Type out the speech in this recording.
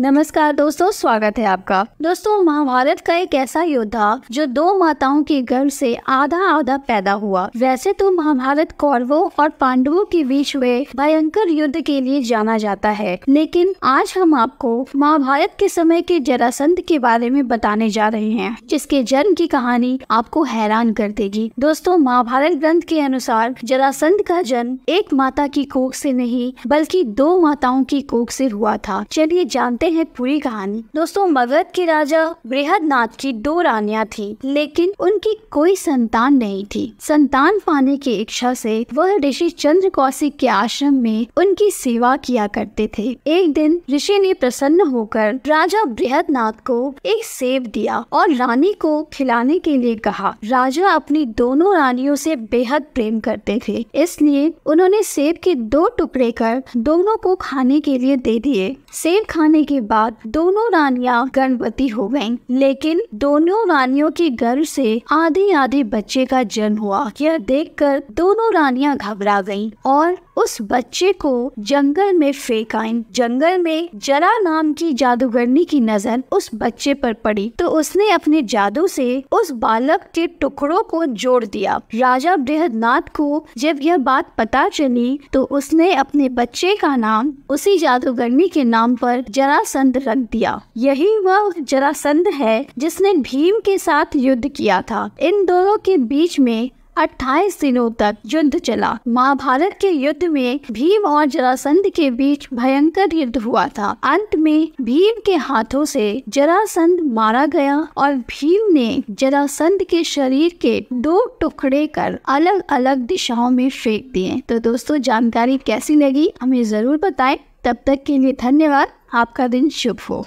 नमस्कार दोस्तों स्वागत है आपका दोस्तों महाभारत का एक ऐसा योद्धा जो दो माताओं के गर्भ से आधा आधा पैदा हुआ वैसे तो महाभारत कौरवों और पांडवों के बीच हुए भयंकर युद्ध के लिए जाना जाता है लेकिन आज हम आपको महाभारत के समय के जरासंध के बारे में बताने जा रहे हैं जिसके जन्म की कहानी आपको हैरान कर देगी दोस्तों महाभारत ग्रंथ के अनुसार जरासंध का जन्म एक माता की कोख से नहीं बल्कि दो माताओं की कोख से हुआ था चलिए जानते सुनते हैं पूरी कहानी दोस्तों मगध के राजा बृहद नाथ की दो रानियां थी लेकिन उनकी कोई संतान नहीं थी संतान पाने की इच्छा से वह ऋषि चंद्र कौशिक के आश्रम में उनकी सेवा किया करते थे एक दिन ऋषि ने प्रसन्न होकर राजा बृहद नाथ को एक सेब दिया और रानी को खिलाने के लिए कहा राजा अपनी दोनों रानियों से बेहद प्रेम करते थे इसलिए उन्होंने सेब के दो टुकड़े कर दोनों को खाने के लिए दे दिए सेब खाने के के बाद दोनों रानियां गर्भवती हो गईं, लेकिन दोनों रानियों के घर से आधे आधे बच्चे का जन्म हुआ यह देखकर दोनों रानियां घबरा गईं और उस बच्चे को जंगल में फेंक आई जंगल में जरा नाम की जादूगरनी की नजर उस बच्चे पर पड़ी तो उसने अपने जादू से उस बालक के टुकड़ों को जोड़ दिया राजा बृहदनाथ को जब यह बात पता चली तो उसने अपने बच्चे का नाम उसी जादूगरनी के नाम पर जरा जरासंध रख दिया यही वह जरासंध है जिसने भीम के साथ युद्ध किया था इन दोनों के बीच में 28 दिनों तक युद्ध चला महाभारत के युद्ध में भीम और जरासंध के बीच भयंकर युद्ध हुआ था अंत में भीम के हाथों से जरासंध मारा गया और भीम ने जरासंध के शरीर के दो टुकड़े कर अलग अलग दिशाओं में फेंक दिए तो दोस्तों जानकारी कैसी लगी हमें जरूर बताएं तब तक के लिए धन्यवाद आपका दिन शुभ हो